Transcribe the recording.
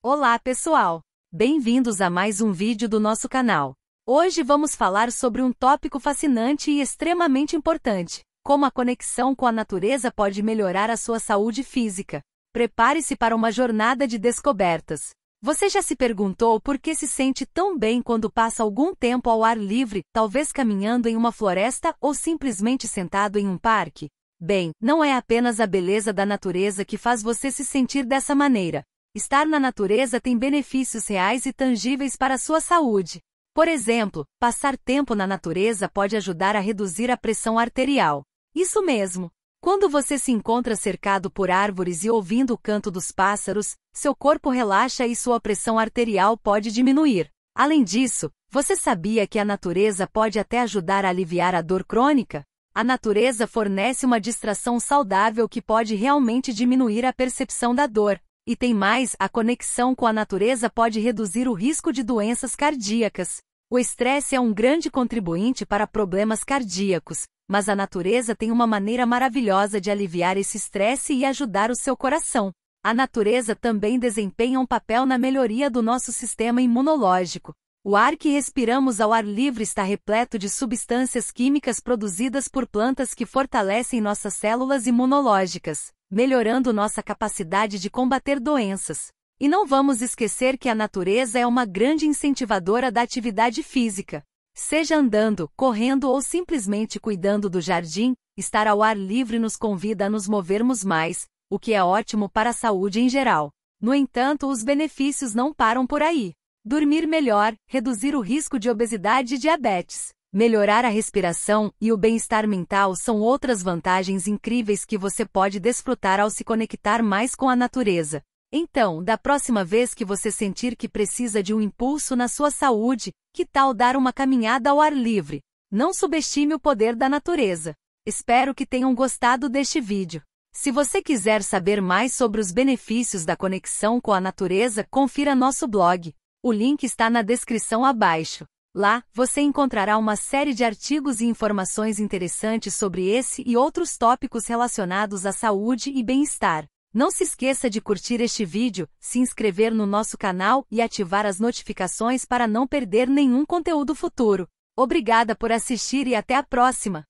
Olá pessoal! Bem-vindos a mais um vídeo do nosso canal. Hoje vamos falar sobre um tópico fascinante e extremamente importante: como a conexão com a natureza pode melhorar a sua saúde física. Prepare-se para uma jornada de descobertas. Você já se perguntou por que se sente tão bem quando passa algum tempo ao ar livre, talvez caminhando em uma floresta ou simplesmente sentado em um parque? Bem, não é apenas a beleza da natureza que faz você se sentir dessa maneira. Estar na natureza tem benefícios reais e tangíveis para a sua saúde. Por exemplo, passar tempo na natureza pode ajudar a reduzir a pressão arterial. Isso mesmo. Quando você se encontra cercado por árvores e ouvindo o canto dos pássaros, seu corpo relaxa e sua pressão arterial pode diminuir. Além disso, você sabia que a natureza pode até ajudar a aliviar a dor crônica? A natureza fornece uma distração saudável que pode realmente diminuir a percepção da dor. E tem mais, a conexão com a natureza pode reduzir o risco de doenças cardíacas. O estresse é um grande contribuinte para problemas cardíacos, mas a natureza tem uma maneira maravilhosa de aliviar esse estresse e ajudar o seu coração. A natureza também desempenha um papel na melhoria do nosso sistema imunológico. O ar que respiramos ao ar livre está repleto de substâncias químicas produzidas por plantas que fortalecem nossas células imunológicas melhorando nossa capacidade de combater doenças. E não vamos esquecer que a natureza é uma grande incentivadora da atividade física. Seja andando, correndo ou simplesmente cuidando do jardim, estar ao ar livre nos convida a nos movermos mais, o que é ótimo para a saúde em geral. No entanto, os benefícios não param por aí. Dormir melhor, reduzir o risco de obesidade e diabetes Melhorar a respiração e o bem-estar mental são outras vantagens incríveis que você pode desfrutar ao se conectar mais com a natureza. Então, da próxima vez que você sentir que precisa de um impulso na sua saúde, que tal dar uma caminhada ao ar livre? Não subestime o poder da natureza. Espero que tenham gostado deste vídeo. Se você quiser saber mais sobre os benefícios da conexão com a natureza, confira nosso blog. O link está na descrição abaixo. Lá, você encontrará uma série de artigos e informações interessantes sobre esse e outros tópicos relacionados à saúde e bem-estar. Não se esqueça de curtir este vídeo, se inscrever no nosso canal e ativar as notificações para não perder nenhum conteúdo futuro. Obrigada por assistir e até a próxima!